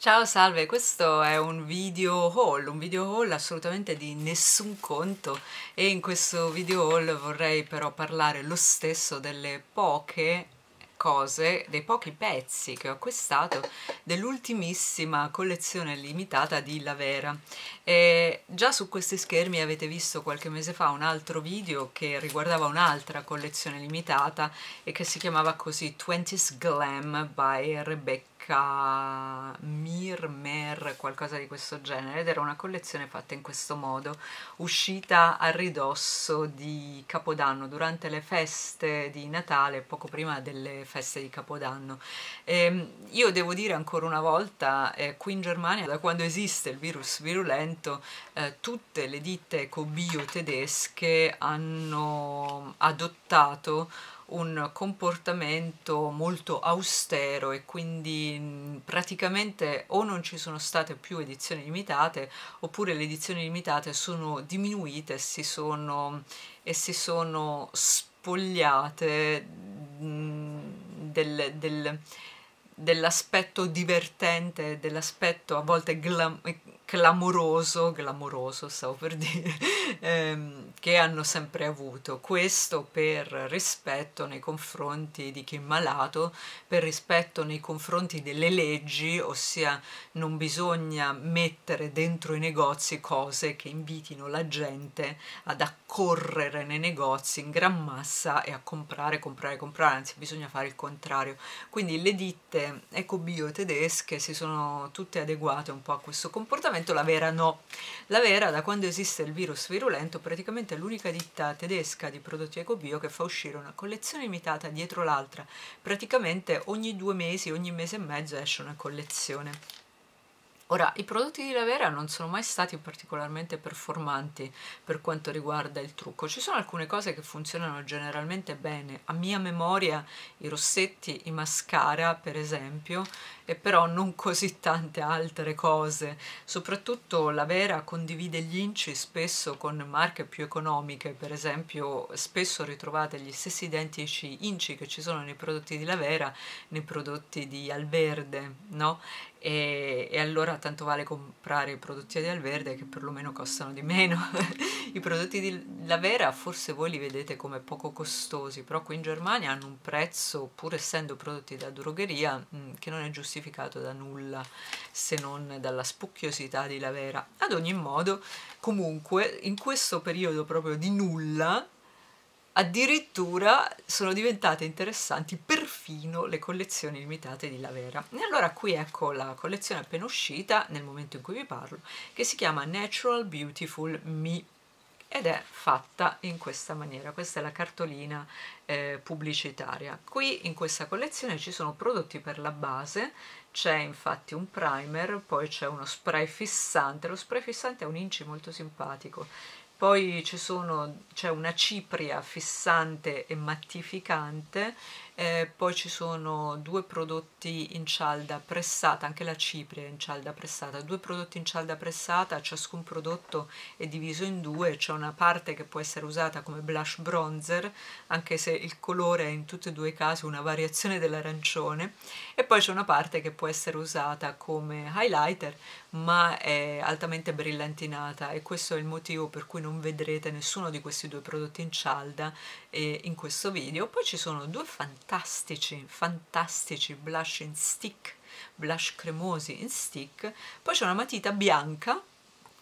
Ciao, salve, questo è un video haul, un video haul assolutamente di nessun conto e in questo video haul vorrei però parlare lo stesso delle poche cose, dei pochi pezzi che ho acquistato dell'ultimissima collezione limitata di Lavera. E già su questi schermi avete visto qualche mese fa un altro video che riguardava un'altra collezione limitata e che si chiamava così 20s Glam by Rebecca marca Mir, Mer, qualcosa di questo genere ed era una collezione fatta in questo modo, uscita a ridosso di Capodanno, durante le feste di Natale, poco prima delle feste di Capodanno. E ehm, io devo dire ancora una volta, eh, qui in Germania, da quando esiste il virus virulento, eh, tutte le ditte eco tedesche hanno adottato un comportamento molto austero e quindi mm, praticamente o non ci sono state più edizioni limitate oppure le edizioni limitate sono diminuite e si sono, e si sono spogliate mm, del, del dell'aspetto divertente, dell'aspetto a volte glam clamoroso, clamoroso stavo per dire, ehm, che hanno sempre avuto. Questo per rispetto nei confronti di chi è malato, per rispetto nei confronti delle leggi, ossia non bisogna mettere dentro i negozi cose che invitino la gente ad accorrere nei negozi in gran massa e a comprare, comprare, comprare, anzi bisogna fare il contrario. Quindi le ditte ecobio tedesche si sono tutte adeguate un po' a questo comportamento momento la Vera no. La Vera, da quando esiste il virus virulento, praticamente è l'unica ditta tedesca di prodotti ecobio che fa uscire una collezione imitata dietro l'altra. Praticamente ogni due mesi, ogni mese e mezzo esce una collezione. Ora, i prodotti di Lavera non sono mai stati particolarmente performanti per quanto riguarda il trucco. Ci sono alcune cose che funzionano generalmente bene. A mia memoria i rossetti, i mascara, per esempio, e però non così tante altre cose. Soprattutto la Vera condivide gli inci spesso con marche più economiche, per esempio spesso ritrovate gli stessi identici inci che ci sono nei prodotti di La Vera, nei prodotti di Alverde, no? E, e, allora tanto vale comprare i prodotti di Alverde che perlomeno costano di meno. I prodotti di La Vera forse voi li vedete come poco costosi, però qui in Germania hanno un prezzo, pur essendo prodotti da drogheria, mm, che non è giustificato giustificato da nulla se non dalla spucchiosità di La Vera. Ad ogni modo, comunque, in questo periodo proprio di nulla, addirittura sono diventate interessanti perfino le collezioni limitate di La Vera. E allora qui ecco la collezione appena uscita, nel momento in cui vi parlo, che si chiama Natural Beautiful Me ed è fatta in questa maniera, questa è la cartolina eh, pubblicitaria. Qui in questa collezione ci sono prodotti per la base, c'è infatti un primer, poi c'è uno spray fissante, lo spray fissante è un inci molto simpatico, poi c'è una cipria fissante e mattificante eh, poi ci sono due prodotti in cialda pressata, anche la cipria in cialda pressata, due prodotti in cialda pressata, ciascun prodotto è diviso in due, c'è una parte che può essere usata come blush bronzer, anche se il colore è in tutti e due i casi una variazione dell'arancione, e poi c'è una parte che può essere usata come highlighter, ma è altamente brillantinata e questo è il motivo per cui non vedrete nessuno di questi due prodotti in cialda eh, in questo video. Poi ci sono due fantastiche fantastici, fantastici blush in stick, blush cremosi in stick. Poi c'è una matita bianca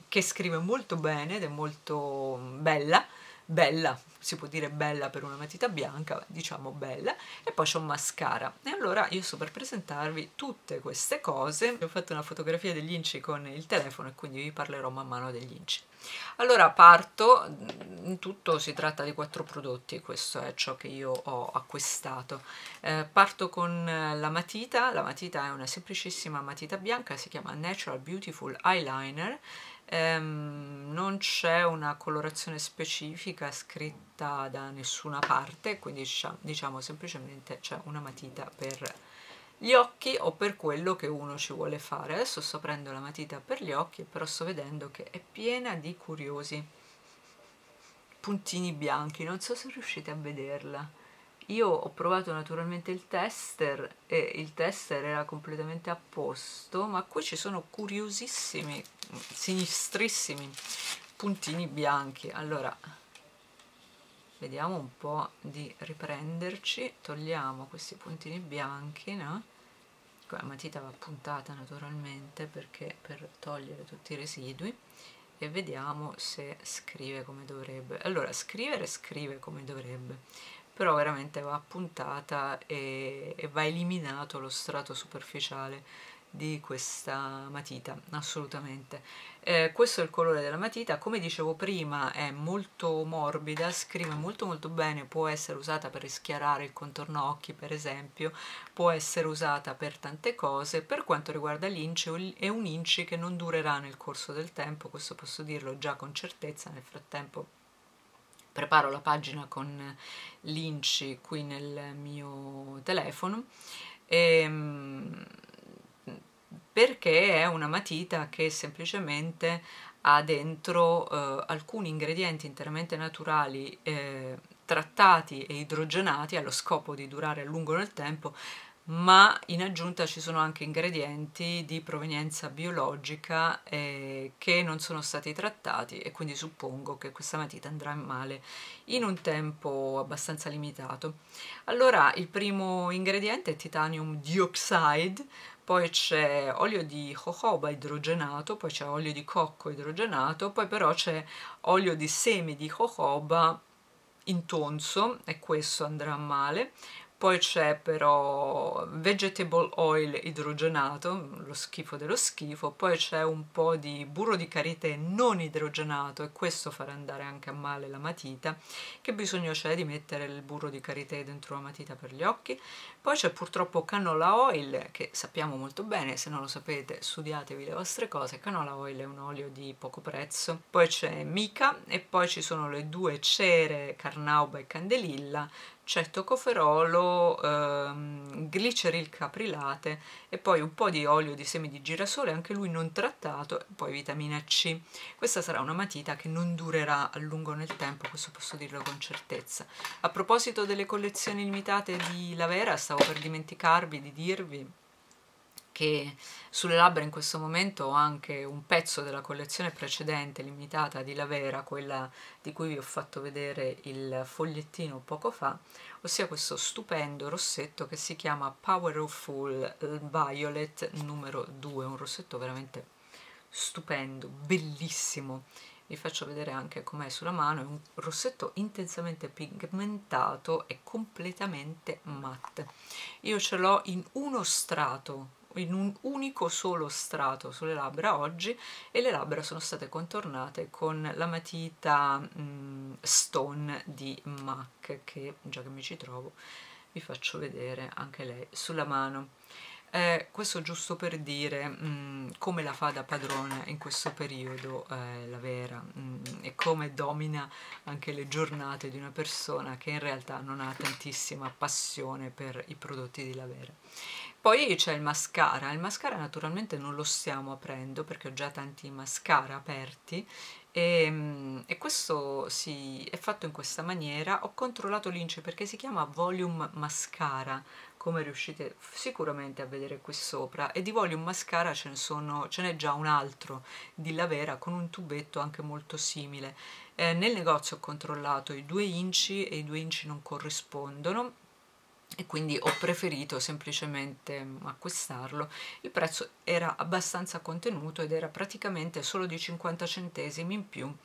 che scrive molto bene ed è molto mm, bella bella, si può dire bella per una matita bianca, diciamo bella, e poi c'è un mascara. E allora io sto per presentarvi tutte queste cose, ho fatto una fotografia degli inci con il telefono e quindi vi parlerò man mano degli inci. Allora parto, mm, in tutto si tratta di quattro prodotti, questo è ciò che io ho acquistato. Eh, parto con eh, la matita, la matita è una semplicissima matita bianca, si chiama Natural Beautiful Eyeliner, ehm, non c'è una colorazione specifica scritta da nessuna parte quindi diciamo, semplicemente c'è una matita per gli occhi o per quello che uno ci vuole fare adesso sto prendendo la matita per gli occhi però sto vedendo che è piena di curiosi puntini bianchi non so se riuscite a vederla io ho provato naturalmente il tester e il tester era completamente a posto, ma qui ci sono curiosissimi, sinistrissimi puntini bianchi. Allora, vediamo un po' di riprenderci, togliamo questi puntini bianchi, no? La matita va puntata naturalmente perché per togliere tutti i residui e vediamo se scrive come dovrebbe. Allora, scrivere scrive come dovrebbe però veramente va puntata e, e va eliminato lo strato superficiale di questa matita assolutamente eh, questo è il colore della matita come dicevo prima è molto morbida scrive molto molto bene può essere usata per rischiarare il contorno occhi per esempio può essere usata per tante cose per quanto riguarda l'inci è un inci che non durerà nel corso del tempo questo posso dirlo già con certezza nel frattempo preparo la pagina con l'inci qui nel mio telefono ehm, perché è una matita che semplicemente ha dentro eh, alcuni ingredienti interamente naturali eh, trattati e idrogenati allo scopo di durare a lungo nel tempo ma in aggiunta ci sono anche ingredienti di provenienza biologica eh, che non sono stati trattati e quindi suppongo che questa matita andrà in male in un tempo abbastanza limitato. Allora il primo ingrediente è titanium dioxide, poi c'è olio di jojoba idrogenato, poi c'è olio di cocco idrogenato, poi però c'è olio di semi di jojoba in tonso e questo andrà male, poi c'è però vegetable oil idrogenato, lo schifo dello schifo, poi c'è un po' di burro di karité non idrogenato e questo farà andare anche a male la matita, che bisogno c'è di mettere il burro di karité dentro la matita per gli occhi. Poi c'è purtroppo canola oil, che sappiamo molto bene, se non lo sapete studiatevi le vostre cose, canola oil è un olio di poco prezzo. Poi c'è mica e poi ci sono le due cere, carnauba e candelilla, c'è toccoferolo, ehm, gliceril caprilate e poi un po' di olio di semi di girasole, anche lui non trattato, e poi vitamina C. Questa sarà una matita che non durerà a lungo nel tempo, questo posso dirlo con certezza. A proposito delle collezioni limitate di Lavera, stavo per dimenticarvi di dirvi che sulle labbra in questo momento ho anche un pezzo della collezione precedente limitata di Lavera, quella di cui vi ho fatto vedere il fogliettino poco fa, ossia questo stupendo rossetto che si chiama Powerful Violet numero 2, un rossetto veramente stupendo, bellissimo. Vi faccio vedere anche com'è sulla mano, è un rossetto intensamente pigmentato e completamente matte. Io ce l'ho in uno strato, in un unico solo strato sulle labbra oggi e le labbra sono state contornate con la matita mh, mm, Stone di MAC che già che mi ci trovo vi faccio vedere anche lei sulla mano eh, questo giusto per dire mh, mm, come la fa da padrona in questo periodo eh, la Vera mh, mm, e come domina anche le giornate di una persona che in realtà non ha tantissima passione per i prodotti di la Vera. Poi c'è il mascara, il mascara naturalmente non lo stiamo aprendo perché ho già tanti mascara aperti e, mm, e, questo si è fatto in questa maniera ho controllato l'ince perché si chiama volume mascara come riuscite sicuramente a vedere qui sopra e di volume mascara ce ne, sono, ce n'è già un altro di Lavera con un tubetto anche molto simile eh, nel negozio ho controllato i due inci e i due inci non corrispondono e quindi ho preferito semplicemente mm, acquistarlo. Il prezzo era abbastanza contenuto ed era praticamente solo di 50 centesimi in più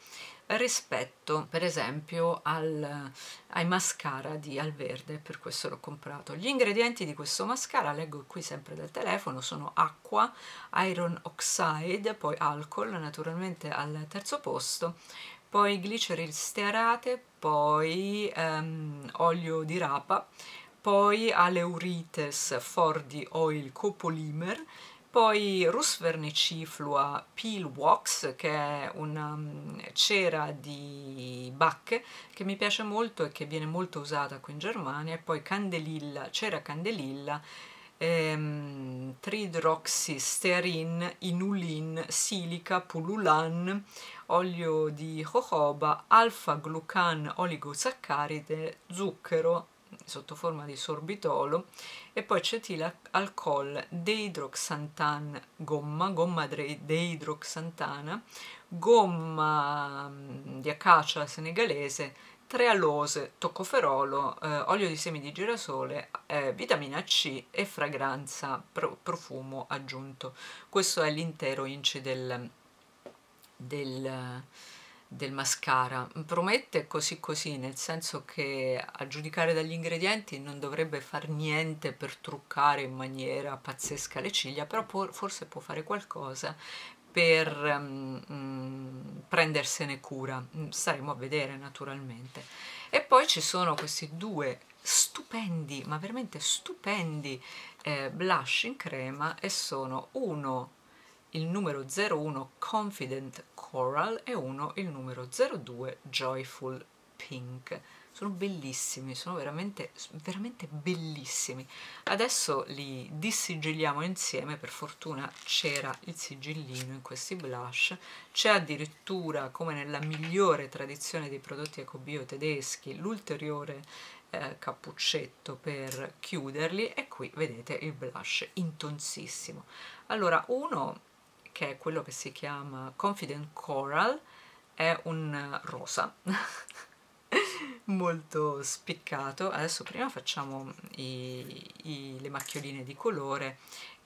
rispetto per esempio al, ai mascara di Alverde, per questo l'ho comprato. Gli ingredienti di questo mascara, leggo qui sempre dal telefono, sono acqua, iron oxide, poi alcol, naturalmente al terzo posto, poi gliceril stearate, poi ehm, olio di rapa, poi aleurites fordi oil copolimer, poi Rus Verniciflua Peel Wax che è una um, cera di bacche che mi piace molto e che viene molto usata qui in Germania e poi Candelilla, cera Candelilla ehm, Tridroxysterin, Inulin, Silica, Pululan olio di jojoba, alfa-glucan oligosaccaride, zucchero sotto forma di sorbitolo e poi cetilalcol deidroxantan gomma, gomma deidroxantana, gomma mm, di acacia senegalese, trealose, toccoferolo, eh, olio di semi di girasole, eh, vitamina C e fragranza pro, profumo aggiunto. Questo è l'intero inci del, del del mascara promette così così nel senso che a giudicare dagli ingredienti non dovrebbe far niente per truccare in maniera pazzesca le ciglia però può, forse può fare qualcosa per um, um, prendersene cura mm, staremo a vedere naturalmente e poi ci sono questi due stupendi ma veramente stupendi eh, blush in crema e sono uno il numero 01 Confident Coral e uno il numero 02 Joyful Pink. Sono bellissimi, sono veramente, veramente bellissimi. Adesso li dissigilliamo insieme, per fortuna c'era il sigillino in questi blush. C'è addirittura, come nella migliore tradizione dei prodotti ecobio tedeschi, l'ulteriore eh, cappuccetto per chiuderli e qui vedete il blush intonsissimo. Allora, uno che è quello che si chiama Confident Coral, è un eh, rosa molto spiccato. Adesso prima facciamo i, i, le macchioline di colore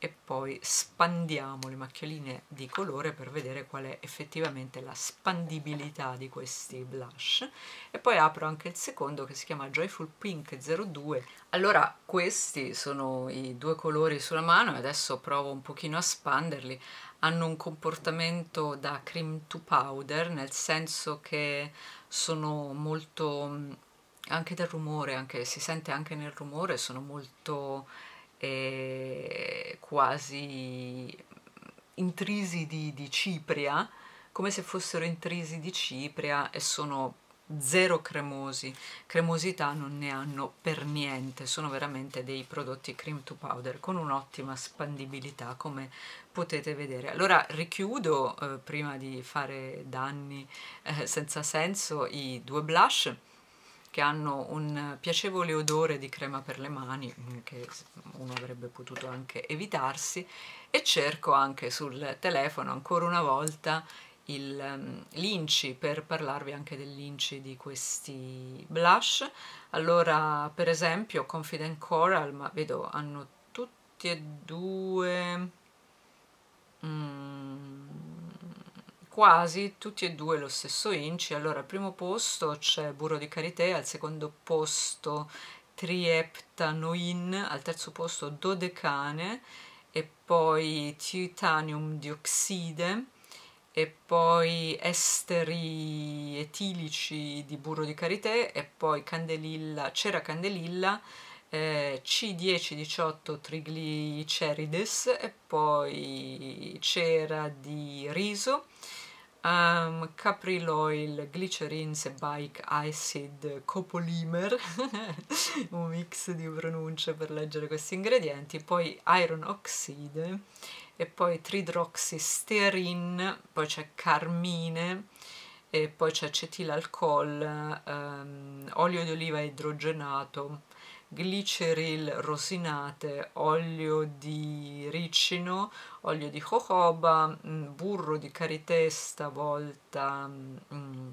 e poi spandiamo le macchioline di colore per vedere qual è effettivamente la spandibilità di questi blush e poi apro anche il secondo che si chiama Joyful Pink 02 allora questi sono i due colori sulla mano e adesso provo un pochino a spanderli hanno un comportamento da cream to powder nel senso che sono molto mm, anche del rumore anche, si sente anche nel rumore sono molto e quasi intrisi di, di cipria, come se fossero intrisi di cipria e sono zero cremosi, cremosità non ne hanno per niente, sono veramente dei prodotti cream to powder con un'ottima spandibilità come potete vedere. Allora richiudo eh, prima di fare danni eh, senza senso i due blush che hanno un piacevole odore di crema per le mani mm, che uno avrebbe potuto anche evitarsi e cerco anche sul telefono ancora una volta mm, l'inci per parlarvi anche dell'inci di questi blush allora per esempio Confident Coral ma vedo hanno tutti e due mm, quasi tutti e due lo stesso inci. Allora, al primo posto c'è Burro di Carité, al secondo posto Trieptanoin, al terzo posto Dodecane e poi Titanium dioxide e poi esteri etilici di burro di karité e poi candelilla, cera candelilla eh, C1018 triglicerides e poi cera di riso um, Capryl Oil, Glycerins e Acid copolimer, un mix di pronunce per leggere questi ingredienti, poi Iron Oxide e poi Tridroxysterin, poi c'è Carmine, e poi c'è acetilalcol, um, ehm, olio d'oliva idrogenato, gliceril rosinate, olio di ricino, olio di jojoba, mm, burro di karité stavolta, mm, mm,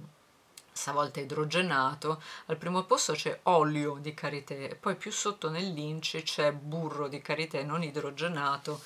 stavolta idrogenato, al primo posto c'è olio di karité poi più sotto nell'inci c'è burro di karité non idrogenato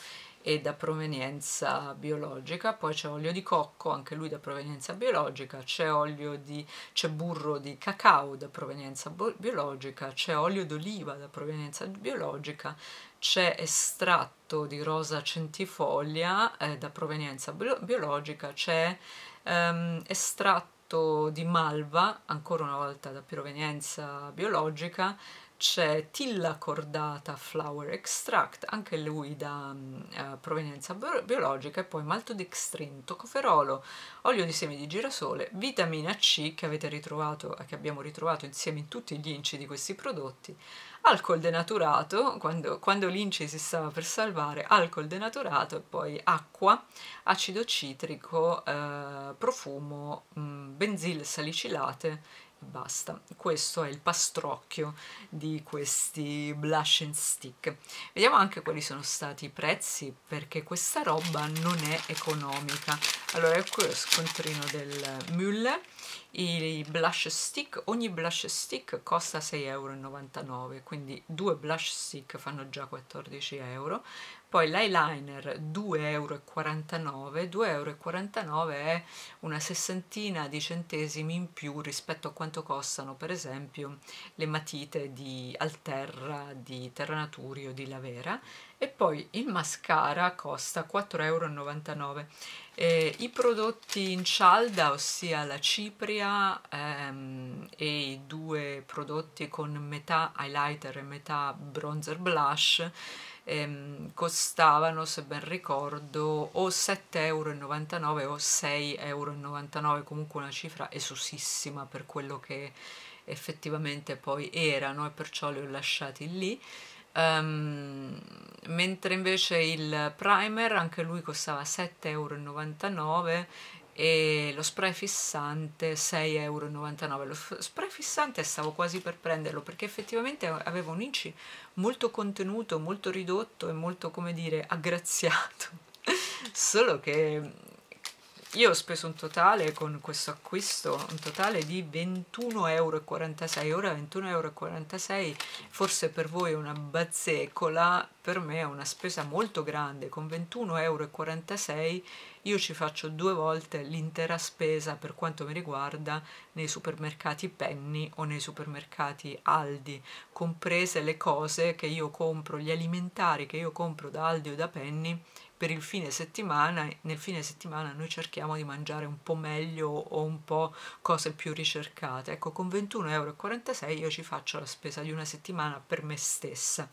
e da provenienza biologica, poi c'è olio di cocco, anche lui da provenienza biologica, c'è olio di c'è burro di cacao da provenienza biologica, c'è olio d'oliva da provenienza biologica, c'è estratto di rosa centifoglia eh, da provenienza bio biologica, c'è ehm, estratto di malva, ancora una volta da provenienza biologica, c'è Tilla cordata flower extract, anche lui da mm, eh, provenienza biologica, e poi malto maltodextrin, toccoferolo, olio di semi di girasole, vitamina C che, avete ritrovato, che abbiamo ritrovato insieme in tutti gli inci di questi prodotti, alcol denaturato, quando, quando l'inci si stava per salvare, alcol denaturato e poi acqua, acido citrico, eh, profumo, mh, mm, benzil salicilate basta questo è il pastrocchio di questi blush and stick vediamo anche quali sono stati i prezzi perché questa roba non è economica allora ecco lo scontrino del Müller i blush stick ogni blush stick costa 6,99 euro quindi due blush stick fanno già 14 euro poi l'eyeliner 2,49 euro 2,49 euro è una sessantina di centesimi in più rispetto a quanto costano per esempio le matite di Alterra di Terranaturi o di Lavera e poi il mascara costa 4,99 euro eh, i prodotti in cialda ossia la cipria ehm, e i due prodotti con metà highlighter e metà bronzer blush ehm, costavano se ben ricordo o 7,99 euro o 6,99 euro comunque una cifra esosissima per quello che effettivamente poi erano e perciò li ho lasciati lì Um, mentre invece il primer anche lui costava 7,99 euro e lo spray fissante 6,99 euro. Lo spray fissante stavo quasi per prenderlo perché effettivamente aveva un inci molto contenuto, molto ridotto e molto, come dire, aggraziato. Solo che io ho speso un totale con questo acquisto, un totale di 21,46 euro, ora 21,46 euro forse per voi è una bazzecola, per me è una spesa molto grande, con 21,46 euro io ci faccio due volte l'intera spesa per quanto mi riguarda nei supermercati Penny o nei supermercati Aldi, comprese le cose che io compro, gli alimentari che io compro da Aldi o da Penny, per il fine settimana, nel fine settimana noi cerchiamo di mangiare un po' meglio o un po' cose più ricercate. Ecco, con 21,46 euro io ci faccio la spesa di una settimana per me stessa.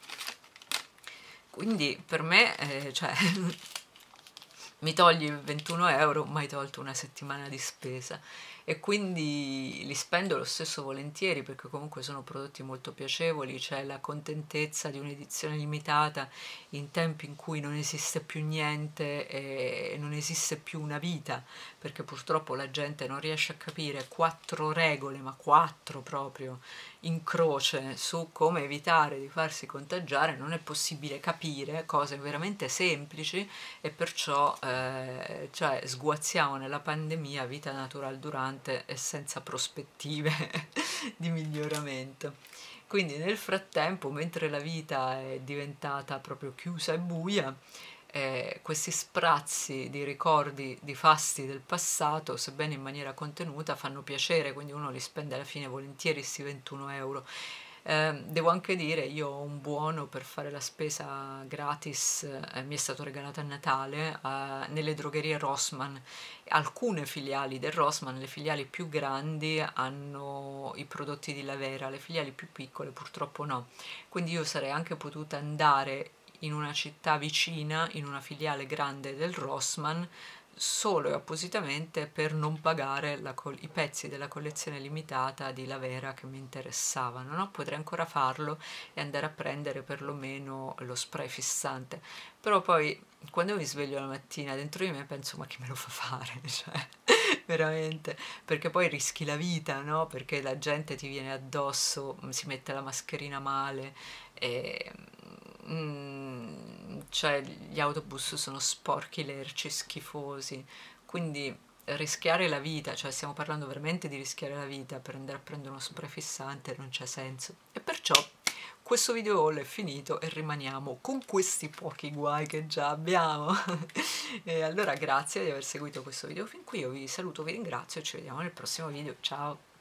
Quindi per me, eh, cioè, mi togli 21 euro, mai tolto una settimana di spesa e quindi li spendo lo stesso volentieri perché comunque sono prodotti molto piacevoli, c'è la contentezza di un'edizione limitata in tempi in cui non esiste più niente e non esiste più una vita, perché purtroppo la gente non riesce a capire quattro regole, ma quattro proprio in croce su come evitare di farsi contagiare, non è possibile capire cose veramente semplici e perciò eh, cioè, sguazziamo nella pandemia vita natural durante devastante e senza prospettive di miglioramento. Quindi nel frattempo, mentre la vita è diventata proprio chiusa e buia, eh, questi sprazzi di ricordi, di fasti del passato, sebbene in maniera contenuta, fanno piacere, quindi uno li spende alla fine volentieri questi 21 euro Ehm, devo anche dire, io ho un buono per fare la spesa gratis, eh, mi è stato regalato a Natale, eh, nelle drogherie Rossmann. Alcune filiali del Rossmann, le filiali più grandi, hanno i prodotti di Lavera, le filiali più piccole purtroppo no. Quindi io sarei anche potuta andare in una città vicina, in una filiale grande del Rossmann, solo e appositamente per non pagare i pezzi della collezione limitata di La Vera che mi interessavano, no? potrei ancora farlo e andare a prendere perlomeno lo spray fissante, però poi quando mi sveglio la mattina dentro di me penso ma chi me lo fa fare, cioè, veramente, perché poi rischi la vita, no? perché la gente ti viene addosso, si mette la mascherina male e mm, cioè gli autobus sono sporchi, lerci, schifosi, quindi rischiare la vita, cioè stiamo parlando veramente di rischiare la vita per andare a prendere uno sprefissante, non c'è senso. E perciò questo video è finito e rimaniamo con questi pochi guai che già abbiamo. e allora grazie di aver seguito questo video fin qui, io vi saluto, vi ringrazio e ci vediamo nel prossimo video, ciao!